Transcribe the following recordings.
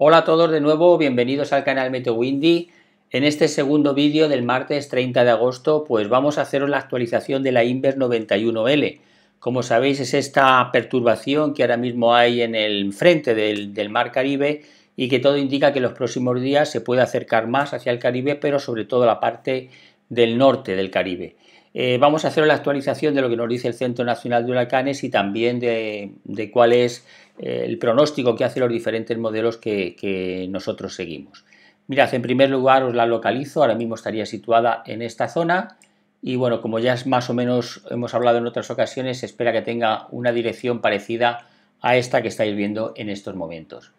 Hola a todos de nuevo, bienvenidos al canal Meteo Windy. En este segundo vídeo del martes 30 de agosto, pues vamos a haceros la actualización de la Inver 91L. Como sabéis, es esta perturbación que ahora mismo hay en el frente del, Mar Caribe y que todo indica que en los próximos días se puede acercar más hacia el Caribe, pero sobre todo la parte del norte del Caribe. Eh, vamos a hacer la actualización de lo que nos dice el Centro Nacional de Huracanes y también de, cuál es eh, el pronóstico que hacen los diferentes modelos que, nosotros seguimos. Mirad, en primer lugar os la localizo, ahora mismo estaría situada en esta zona y bueno, como ya es más o menos hemos hablado en otras ocasiones, se espera que tenga una dirección parecida a esta que estáis viendo en estos momentos.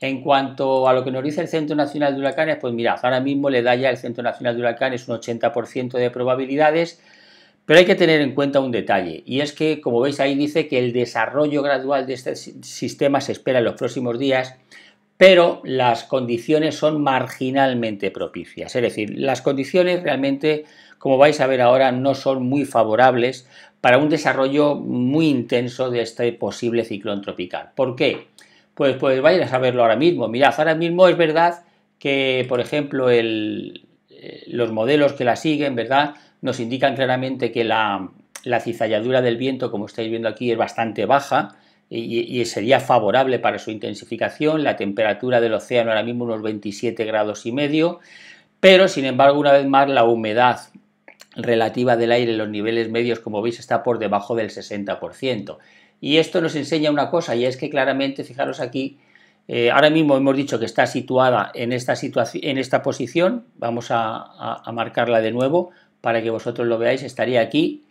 En cuanto a lo que nos dice el Centro Nacional de Huracanes, pues mirad, ahora mismo le da ya el Centro Nacional de Huracanes un 80% de probabilidades pero hay que tener en cuenta un detalle, y es que, como veis ahí, dice que el desarrollo gradual de este sistema se espera en los próximos días, pero las condiciones son marginalmente propicias. Es decir, las condiciones realmente, como vais a ver ahora, no son muy favorables para un desarrollo muy intenso de este posible ciclón tropical. ¿Por qué? Pues, pues vais a saberlo ahora mismo. Mirad, ahora mismo es verdad que, por ejemplo, eh, los modelos que la siguen, ¿verdad? nos indican claramente que la, cizalladura del viento, como estáis viendo aquí, es bastante baja y, sería favorable para su intensificación. La temperatura del océano ahora mismo unos 27 grados y medio, pero sin embargo, una vez más, la humedad relativa del aire en los niveles medios, como veis, está por debajo del 60%. Y esto nos enseña una cosa, y es que claramente, fijaros aquí, eh, ahora mismo hemos dicho que está situada en esta, en esta posición, vamos a marcarla de nuevo, para que vosotros lo veáis, estaría aquí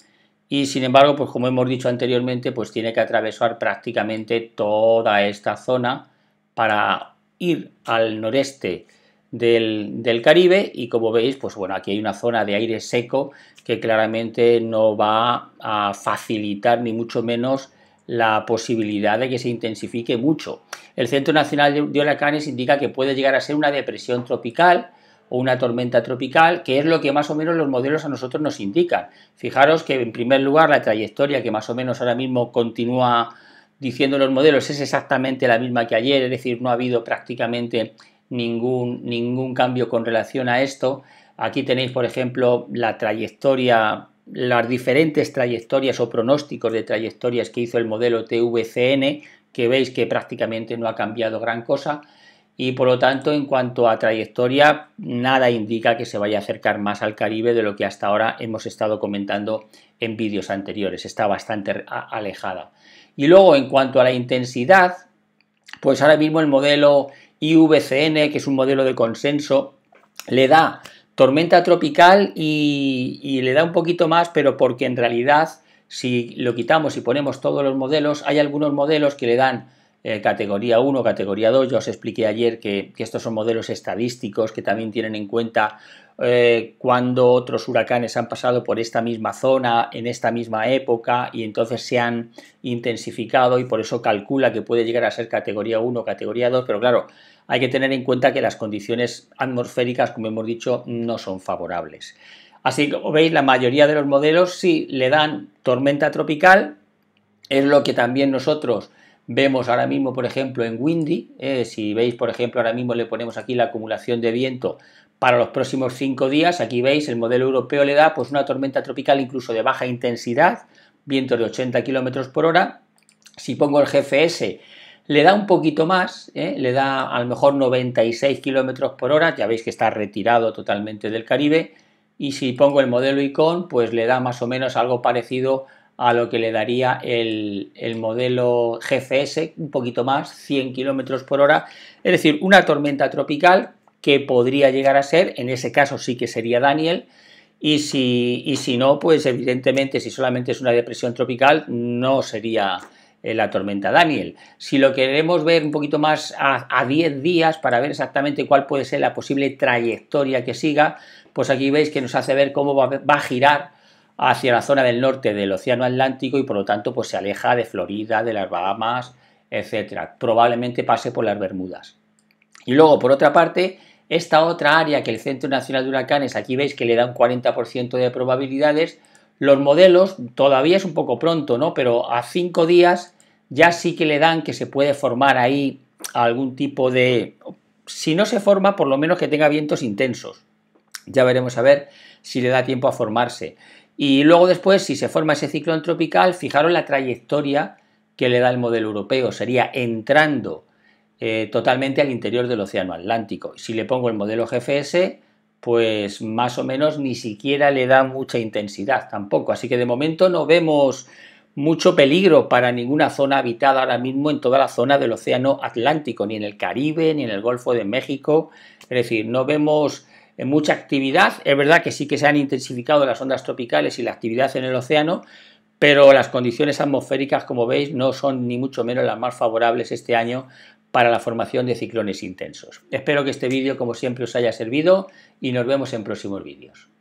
y sin embargo, pues como hemos dicho anteriormente, pues tiene que atravesar prácticamente toda esta zona para ir al noreste del, del, Caribe y como veis, pues bueno, aquí hay una zona de aire seco que claramente no va a facilitar ni mucho menos la posibilidad de que se intensifique mucho. El Centro Nacional de Huracanes indica que puede llegar a ser una depresión tropical o una tormenta tropical, que es lo que más o menos los modelos a nosotros nos indican. Fijaros que en primer lugar la trayectoria que más o menos ahora mismo continúa diciendo los modelos es exactamente la misma que ayer, es decir, no ha habido prácticamente ningún, ningún cambio con relación a esto. Aquí tenéis, por ejemplo, la trayectoria, las diferentes trayectorias o pronósticos de trayectorias que hizo el modelo TVCN, que veis que prácticamente no ha cambiado gran cosa y por lo tanto en cuanto a trayectoria nada indica que se vaya a acercar más al Caribe de lo que hasta ahora hemos estado comentando en vídeos anteriores, está bastante alejada. Y luego en cuanto a la intensidad, pues ahora mismo el modelo IVCN, que es un modelo de consenso, le da tormenta tropical y, y le da un poquito más, pero porque en realidad si lo quitamos y ponemos todos los modelos, hay algunos modelos que le dan eh, categoría 1, categoría 2. Ya os expliqué ayer que, estos son modelos estadísticos que también tienen en cuenta eh, cuando otros huracanes han pasado por esta misma zona, en esta misma época, y entonces se han intensificado y por eso calcula que puede llegar a ser categoría 1, categoría 2, pero claro, hay que tener en cuenta que las condiciones atmosféricas, como hemos dicho, no son favorables. Así como veis, la mayoría de los modelos sí le dan tormenta tropical, es lo que también nosotros Vemos ahora mismo, por ejemplo, en Windy, eh, si veis, por ejemplo, ahora mismo le ponemos aquí la acumulación de viento para los próximos cinco días, aquí veis, el modelo europeo le da pues una tormenta tropical incluso de baja intensidad, viento de 80 km por hora. Si pongo el GFS, le da un poquito más, eh, le da a lo mejor 96 km por hora, ya veis que está retirado totalmente del Caribe. Y si pongo el modelo ICON, pues le da más o menos algo parecido a lo que le daría el, modelo GFS, un poquito más, 100 kilómetros por hora, es decir, una tormenta tropical que podría llegar a ser, en ese caso sí que sería Daniel, y si, si no, pues evidentemente, si solamente es una depresión tropical, no sería eh, la tormenta Daniel. Si lo queremos ver un poquito más a 10 días para ver exactamente cuál puede ser la posible trayectoria que siga, pues aquí veis que nos hace ver cómo va, va a girar hacia la zona del norte del Océano Atlántico y por lo tanto pues, se aleja de Florida, de las Bahamas, etcétera. Probablemente pase por las Bermudas. Y luego, por otra parte, esta otra área que el Centro Nacional de Huracanes, aquí veis que le dan un 40% de probabilidades, los modelos todavía es un poco pronto, ¿no? Pero a cinco días ya sí que le dan que se puede formar ahí algún tipo de... Si no se forma, por lo menos que tenga vientos intensos. Ya veremos a ver si le da tiempo a formarse. Y luego después, si se forma ese ciclón tropical, fijaros la trayectoria que le da el modelo europeo. Sería entrando eh, totalmente al interior del Océano Atlántico. Si le pongo el modelo GFS, pues más o menos ni siquiera le da mucha intensidad tampoco. Así que de momento no vemos mucho peligro para ninguna zona habitada ahora mismo en toda la zona del Océano Atlántico, ni en el Caribe, ni en el Golfo de México. Es decir, no vemos en mucha actividad. Es verdad que sí que se han intensificado las ondas tropicales y la actividad en el océano, pero las condiciones atmosféricas, como veis, no son ni mucho menos las más favorables este año para la formación de ciclones intensos. Espero que este vídeo, como siempre, os haya servido y nos vemos en próximos vídeos.